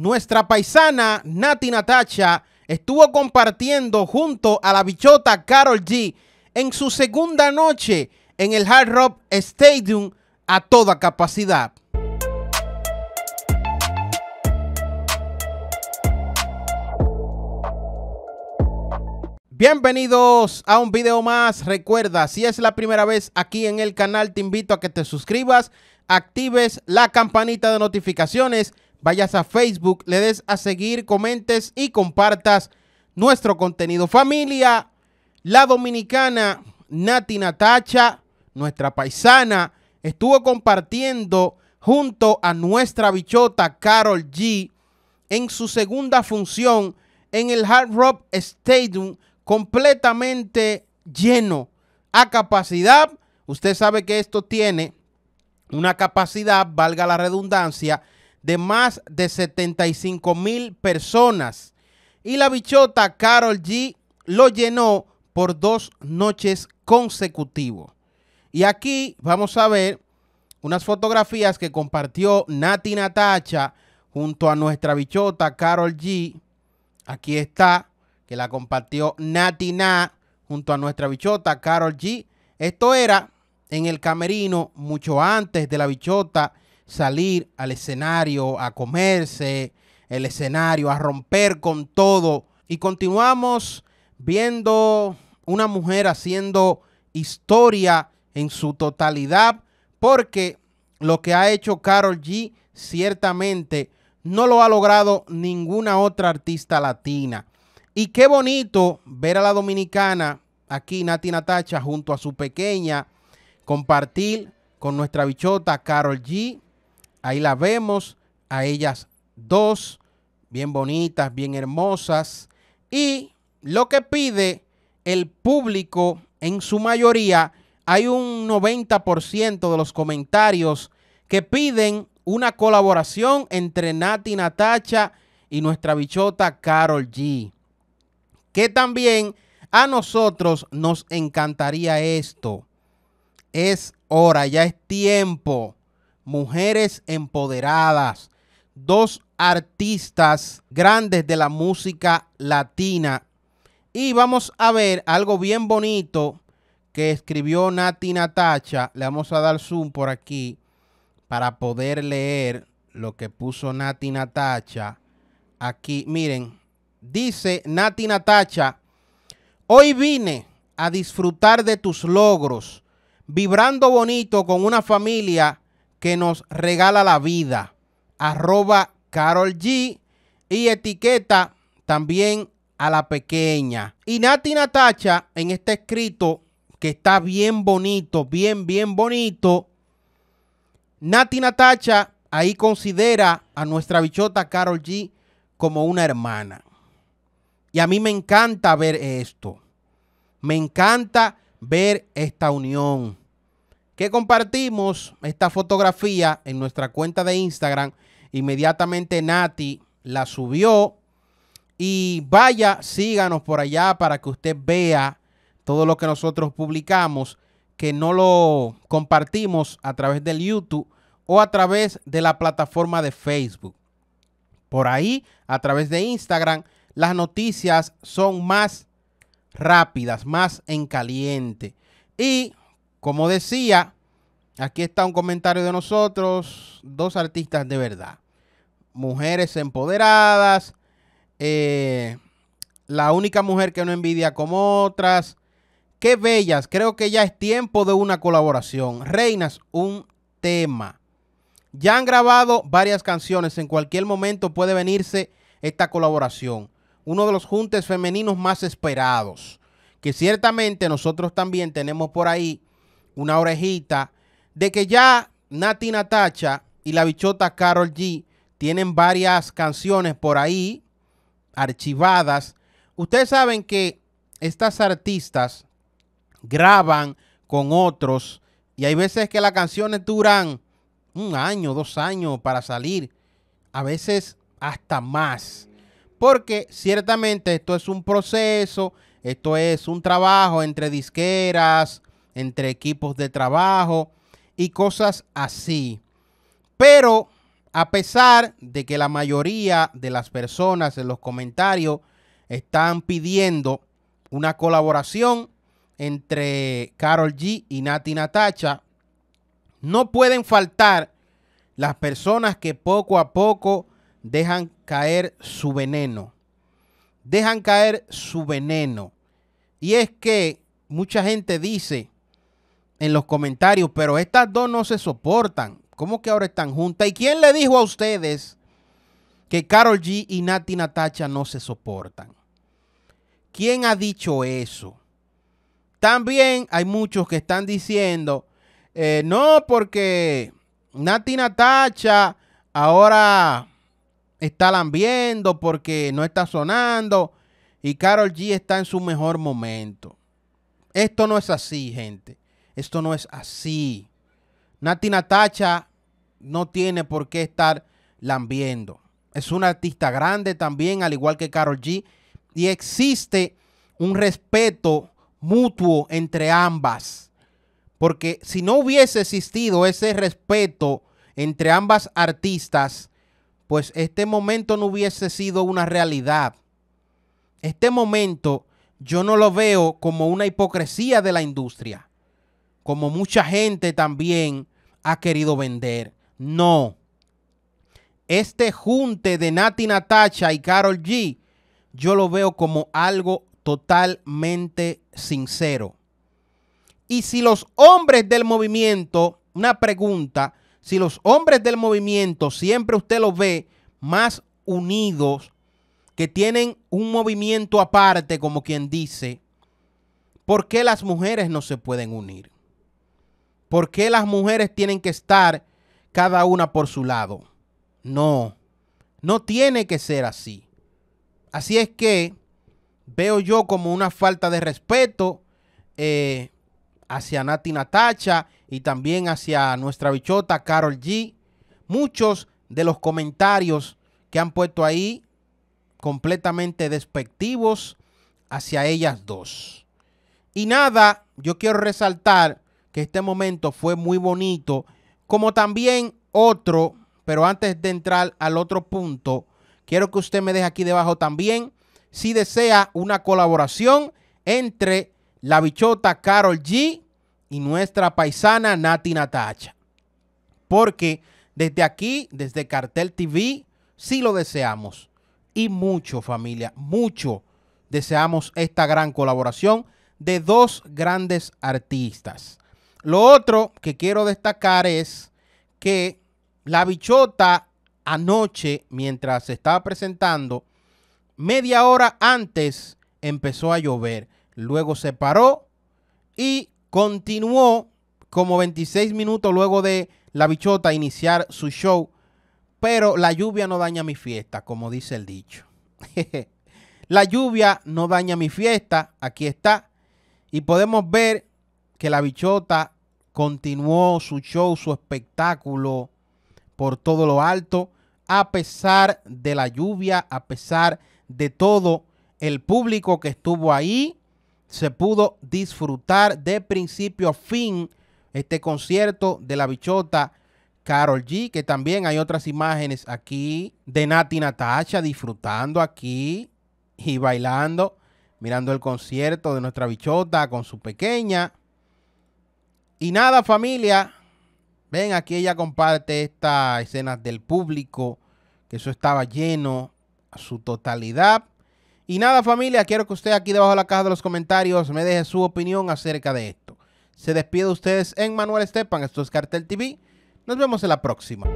nuestra paisana Nati Natacha estuvo compartiendo junto a la bichota Carol G en su segunda noche en el Hard Rock Stadium a toda capacidad. Bienvenidos a un video más. Recuerda, si es la primera vez aquí en el canal, te invito a que te suscribas, actives la campanita de notificaciones vayas a Facebook, le des a seguir, comentes y compartas nuestro contenido. Familia, la dominicana Nati Natacha, nuestra paisana, estuvo compartiendo junto a nuestra bichota Carol G en su segunda función en el Hard Rock Stadium completamente lleno a capacidad. Usted sabe que esto tiene una capacidad, valga la redundancia, de más de 75 mil personas. Y la bichota Carol G lo llenó por dos noches consecutivas. Y aquí vamos a ver unas fotografías que compartió Nati Natacha junto a nuestra bichota Carol G. Aquí está, que la compartió Nati junto a nuestra bichota Carol G. Esto era en el camerino mucho antes de la bichota salir al escenario a comerse el escenario, a romper con todo. Y continuamos viendo una mujer haciendo historia en su totalidad, porque lo que ha hecho Carol G ciertamente no lo ha logrado ninguna otra artista latina. Y qué bonito ver a la dominicana aquí, Nati Natacha, junto a su pequeña, compartir con nuestra bichota Carol G Ahí la vemos, a ellas dos, bien bonitas, bien hermosas. Y lo que pide el público en su mayoría, hay un 90% de los comentarios que piden una colaboración entre Nati Natacha y nuestra bichota Carol G. Que también a nosotros nos encantaría esto. Es hora, ya es tiempo mujeres empoderadas, dos artistas grandes de la música latina. Y vamos a ver algo bien bonito que escribió Nati Natacha. Le vamos a dar zoom por aquí para poder leer lo que puso Nati Natacha. Aquí, miren, dice Nati Natacha, hoy vine a disfrutar de tus logros, vibrando bonito con una familia que nos regala la vida. Arroba Carol G y etiqueta también a la pequeña. Y Nati Natacha en este escrito que está bien bonito, bien, bien bonito. Nati Natacha ahí considera a nuestra bichota Carol G como una hermana. Y a mí me encanta ver esto. Me encanta ver esta unión que compartimos esta fotografía en nuestra cuenta de Instagram. Inmediatamente Nati la subió. Y vaya, síganos por allá para que usted vea todo lo que nosotros publicamos, que no lo compartimos a través del YouTube o a través de la plataforma de Facebook. Por ahí, a través de Instagram, las noticias son más rápidas, más en caliente. Y como decía, aquí está un comentario de nosotros, dos artistas de verdad. Mujeres empoderadas, eh, la única mujer que no envidia como otras. Qué bellas, creo que ya es tiempo de una colaboración. Reinas, un tema. Ya han grabado varias canciones, en cualquier momento puede venirse esta colaboración. Uno de los juntes femeninos más esperados, que ciertamente nosotros también tenemos por ahí una orejita de que ya Nati Natacha y la bichota Carol G tienen varias canciones por ahí archivadas. Ustedes saben que estas artistas graban con otros y hay veces que las canciones duran un año, dos años para salir, a veces hasta más. Porque ciertamente esto es un proceso, esto es un trabajo entre disqueras, entre equipos de trabajo y cosas así. Pero a pesar de que la mayoría de las personas en los comentarios están pidiendo una colaboración entre Carol G y Nati Natacha, no pueden faltar las personas que poco a poco dejan caer su veneno. Dejan caer su veneno. Y es que mucha gente dice, en los comentarios, pero estas dos no se soportan. ¿Cómo que ahora están juntas? ¿Y quién le dijo a ustedes que Carol G y Nati Natacha no se soportan? ¿Quién ha dicho eso? También hay muchos que están diciendo, eh, no, porque Nati Natacha ahora está lambiendo porque no está sonando y Carol G está en su mejor momento. Esto no es así, gente. Esto no es así. Nati Natacha no tiene por qué estar lambiendo. Es una artista grande también, al igual que Carol G. Y existe un respeto mutuo entre ambas. Porque si no hubiese existido ese respeto entre ambas artistas, pues este momento no hubiese sido una realidad. Este momento yo no lo veo como una hipocresía de la industria como mucha gente también ha querido vender. No. Este junte de Nati Natacha y Carol G, yo lo veo como algo totalmente sincero. Y si los hombres del movimiento, una pregunta, si los hombres del movimiento siempre usted los ve más unidos, que tienen un movimiento aparte, como quien dice, ¿por qué las mujeres no se pueden unir? ¿Por qué las mujeres tienen que estar cada una por su lado? No, no tiene que ser así. Así es que veo yo como una falta de respeto eh, hacia Nati Natacha y también hacia nuestra bichota Carol G. Muchos de los comentarios que han puesto ahí completamente despectivos hacia ellas dos. Y nada, yo quiero resaltar que este momento fue muy bonito, como también otro, pero antes de entrar al otro punto, quiero que usted me deje aquí debajo también si desea una colaboración entre la bichota Carol G y nuestra paisana Nati Natacha. Porque desde aquí, desde Cartel TV, sí lo deseamos. Y mucho familia, mucho deseamos esta gran colaboración de dos grandes artistas. Lo otro que quiero destacar es que la bichota anoche, mientras se estaba presentando, media hora antes empezó a llover. Luego se paró y continuó como 26 minutos luego de la bichota iniciar su show. Pero la lluvia no daña mi fiesta, como dice el dicho. la lluvia no daña mi fiesta, aquí está. Y podemos ver que la bichota continuó su show, su espectáculo por todo lo alto, a pesar de la lluvia, a pesar de todo el público que estuvo ahí, se pudo disfrutar de principio a fin este concierto de la bichota Carol G, que también hay otras imágenes aquí de Nati Natasha disfrutando aquí y bailando, mirando el concierto de nuestra bichota con su pequeña. Y nada, familia. Ven, aquí ella comparte esta escena del público, que eso estaba lleno a su totalidad. Y nada, familia, quiero que usted aquí debajo de la caja de los comentarios me deje su opinión acerca de esto. Se despide de ustedes en Manuel Estepan, esto es Cartel TV. Nos vemos en la próxima.